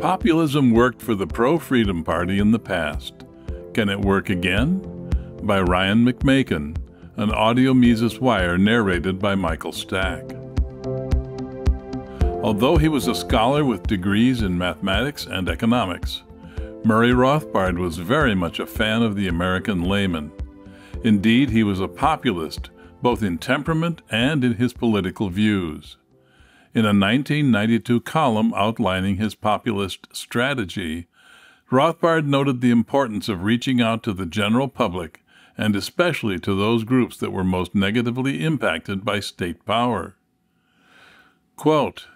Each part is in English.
Populism worked for the pro Freedom Party in the past. Can It Work Again? by Ryan McMakin, an audio Mises Wire narrated by Michael Stack. Although he was a scholar with degrees in mathematics and economics, Murray Rothbard was very much a fan of the American layman. Indeed, he was a populist, both in temperament and in his political views in a 1992 column outlining his populist strategy, Rothbard noted the importance of reaching out to the general public and especially to those groups that were most negatively impacted by state power. Quote,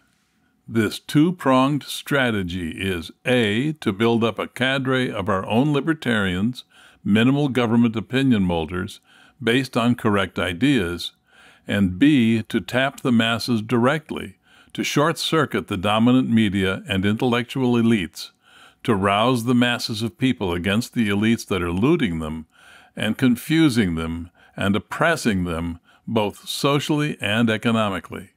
this two pronged strategy is A, to build up a cadre of our own libertarians, minimal government opinion molders, based on correct ideas, and B, to tap the masses directly, to short circuit the dominant media and intellectual elites, to rouse the masses of people against the elites that are looting them and confusing them and oppressing them both socially and economically.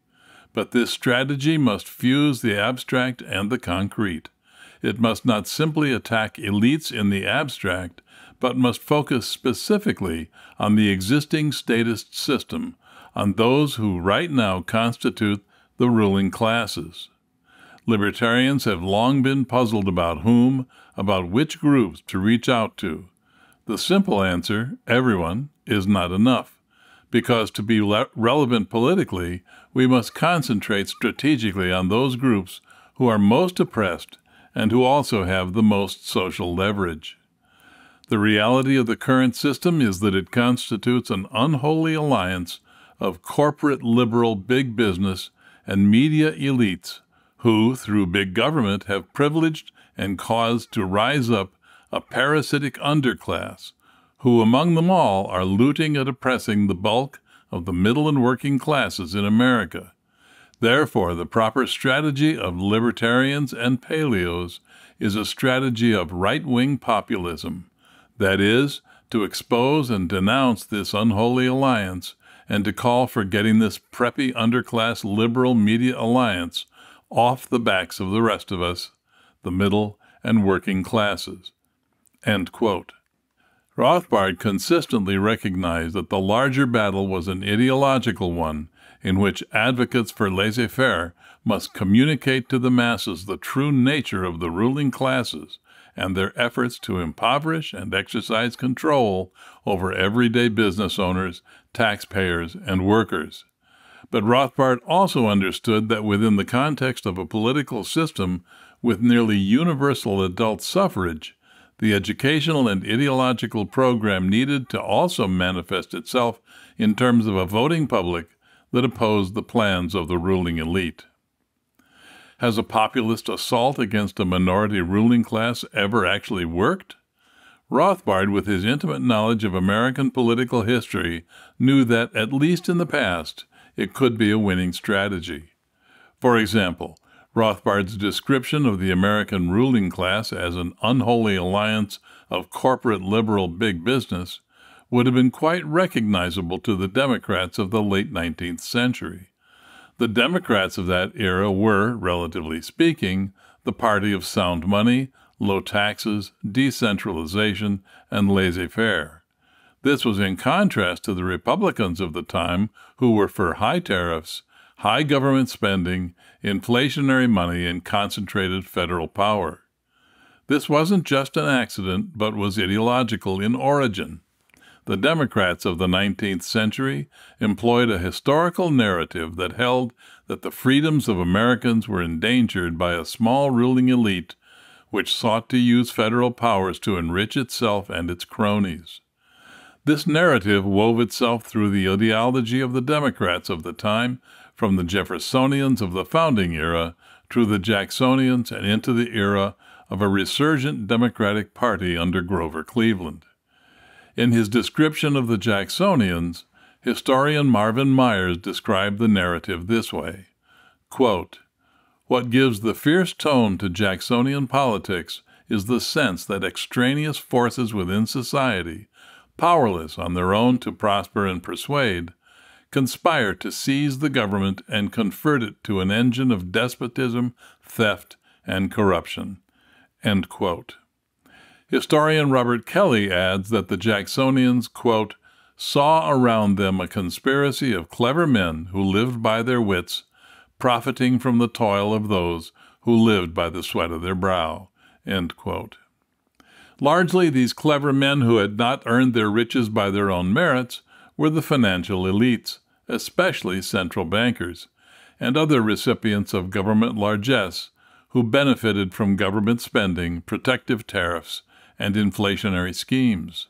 But this strategy must fuse the abstract and the concrete. It must not simply attack elites in the abstract, but must focus specifically on the existing statist system, on those who right now constitute the ruling classes. Libertarians have long been puzzled about whom, about which groups to reach out to. The simple answer, everyone, is not enough, because to be le- relevant politically, we must concentrate strategically on those groups who are most oppressed and who also have the most social leverage. The reality of the current system is that it constitutes an unholy alliance of corporate liberal big business and media elites who, through big government, have privileged and caused to rise up a parasitic underclass, who among them all are looting and oppressing the bulk of the middle and working classes in America. Therefore, the proper strategy of libertarians and paleos is a strategy of right wing populism, that is, to expose and denounce this unholy alliance and to call for getting this preppy underclass liberal media alliance off the backs of the rest of us, the middle and working classes. Rothbard consistently recognized that the larger battle was an ideological one in which advocates for laissez faire must communicate to the masses the true nature of the ruling classes and their efforts to impoverish and exercise control over everyday business owners, taxpayers, and workers. But Rothbard also understood that within the context of a political system with nearly universal adult suffrage, the educational and ideological program needed to also manifest itself in terms of a voting public that opposed the plans of the ruling elite. Has a populist assault against a minority ruling class ever actually worked? Rothbard, with his intimate knowledge of American political history, knew that, at least in the past, it could be a winning strategy. For example, Rothbard's description of the American ruling class as an unholy alliance of corporate liberal big business would have been quite recognizable to the Democrats of the late 19th century. The Democrats of that era were, relatively speaking, the party of sound money, low taxes, decentralization, and laissez faire. This was in contrast to the Republicans of the time, who were for high tariffs, high government spending, inflationary money, and concentrated federal power. This wasn't just an accident, but was ideological in origin the Democrats of the 19th century employed a historical narrative that held that the freedoms of Americans were endangered by a small ruling elite which sought to use federal powers to enrich itself and its cronies. This narrative wove itself through the ideology of the Democrats of the time, from the Jeffersonians of the founding era to the Jacksonians and into the era of a resurgent Democratic Party under Grover Cleveland. In his description of the Jacksonians, historian Marvin Myers described the narrative this way quote, What gives the fierce tone to Jacksonian politics is the sense that extraneous forces within society, powerless on their own to prosper and persuade, conspire to seize the government and convert it to an engine of despotism, theft, and corruption. End quote. Historian Robert Kelly adds that the Jacksonians, quote, saw around them a conspiracy of clever men who lived by their wits, profiting from the toil of those who lived by the sweat of their brow. Largely, these clever men who had not earned their riches by their own merits were the financial elites, especially central bankers, and other recipients of government largesse who benefited from government spending, protective tariffs, and inflationary schemes.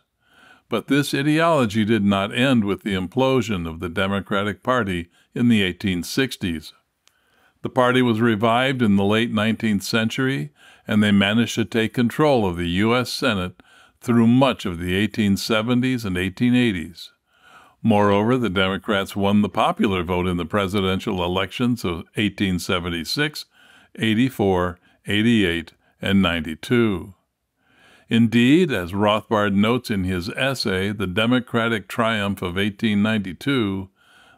But this ideology did not end with the implosion of the Democratic Party in the 1860s. The party was revived in the late 19th century, and they managed to take control of the U.S. Senate through much of the 1870s and 1880s. Moreover, the Democrats won the popular vote in the presidential elections of 1876, 84, 88, and 92. Indeed, as Rothbard notes in his essay, The Democratic Triumph of 1892,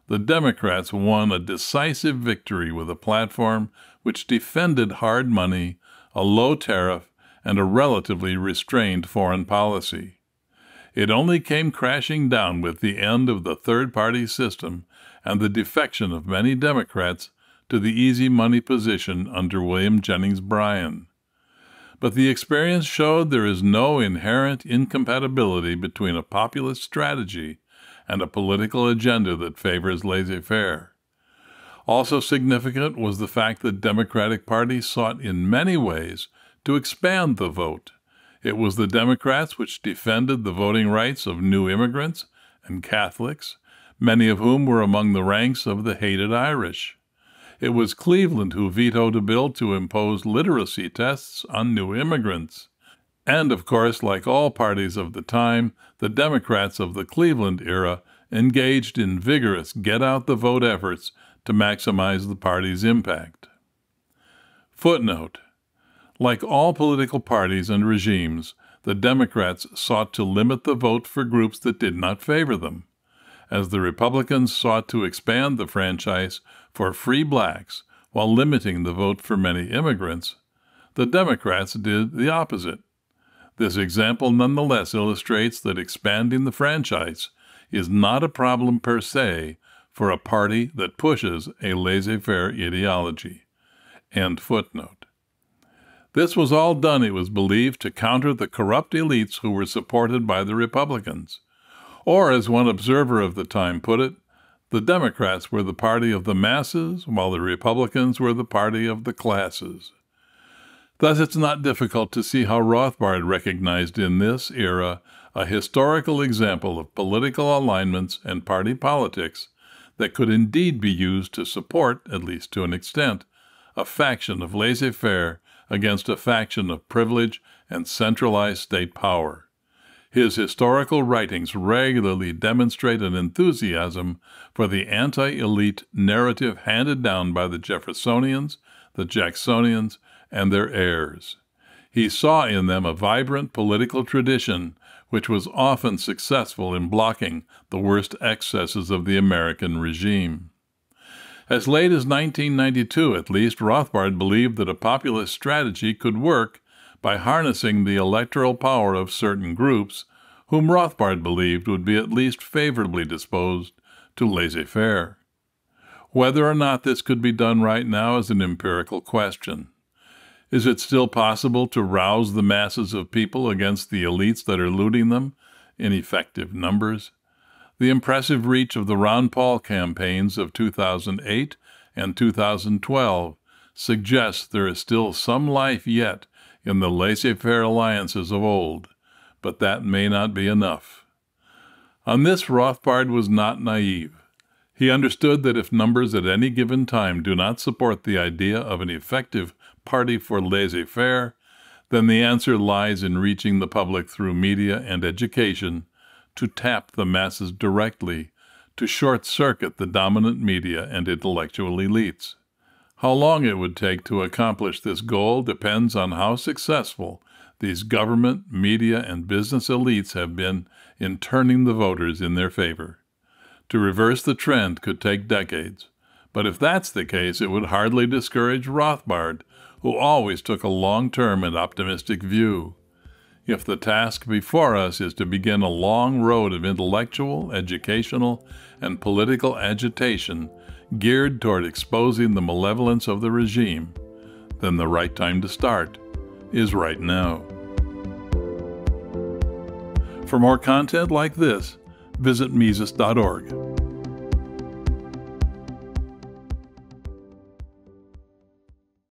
the Democrats won a decisive victory with a platform which defended hard money, a low tariff, and a relatively restrained foreign policy. It only came crashing down with the end of the third party system and the defection of many Democrats to the easy money position under William Jennings Bryan but the experience showed there is no inherent incompatibility between a populist strategy and a political agenda that favors laissez faire. Also significant was the fact that Democratic Party sought in many ways to expand the vote. It was the Democrats which defended the voting rights of new immigrants and Catholics, many of whom were among the ranks of the hated Irish. It was Cleveland who vetoed a bill to impose literacy tests on new immigrants. And of course, like all parties of the time, the Democrats of the Cleveland era engaged in vigorous get out the vote efforts to maximize the party's impact. Footnote Like all political parties and regimes, the Democrats sought to limit the vote for groups that did not favor them as the Republicans sought to expand the franchise for free blacks while limiting the vote for many immigrants, the Democrats did the opposite. This example nonetheless illustrates that expanding the franchise is not a problem per se for a party that pushes a laissez faire ideology. End footnote. This was all done, it was believed, to counter the corrupt elites who were supported by the Republicans. Or, as one observer of the time put it, the Democrats were the party of the masses, while the Republicans were the party of the classes. Thus, it's not difficult to see how Rothbard recognized in this era a historical example of political alignments and party politics that could indeed be used to support, at least to an extent, a faction of laissez faire against a faction of privilege and centralized state power. His historical writings regularly demonstrate an enthusiasm for the anti elite narrative handed down by the Jeffersonians, the Jacksonians, and their heirs. He saw in them a vibrant political tradition which was often successful in blocking the worst excesses of the American regime. As late as 1992, at least, Rothbard believed that a populist strategy could work by harnessing the electoral power of certain groups whom Rothbard believed would be at least favorably disposed to laissez faire. Whether or not this could be done right now is an empirical question. Is it still possible to rouse the masses of people against the elites that are looting them in effective numbers? The impressive reach of the Ron Paul campaigns of 2008 and 2012 suggests there is still some life yet in the laissez-faire alliances of old, but that may not be enough. On this, Rothbard was not naive. He understood that if numbers at any given time do not support the idea of an effective party for laissez-faire, then the answer lies in reaching the public through media and education, to tap the masses directly, to short-circuit the dominant media and intellectual elites. How long it would take to accomplish this goal depends on how successful these government, media, and business elites have been in turning the voters in their favor. To reverse the trend could take decades, but if that's the case, it would hardly discourage Rothbard, who always took a long term and optimistic view. If the task before us is to begin a long road of intellectual, educational, and political agitation geared toward exposing the malevolence of the regime, then the right time to start is right now. For more content like this, visit Mises.org.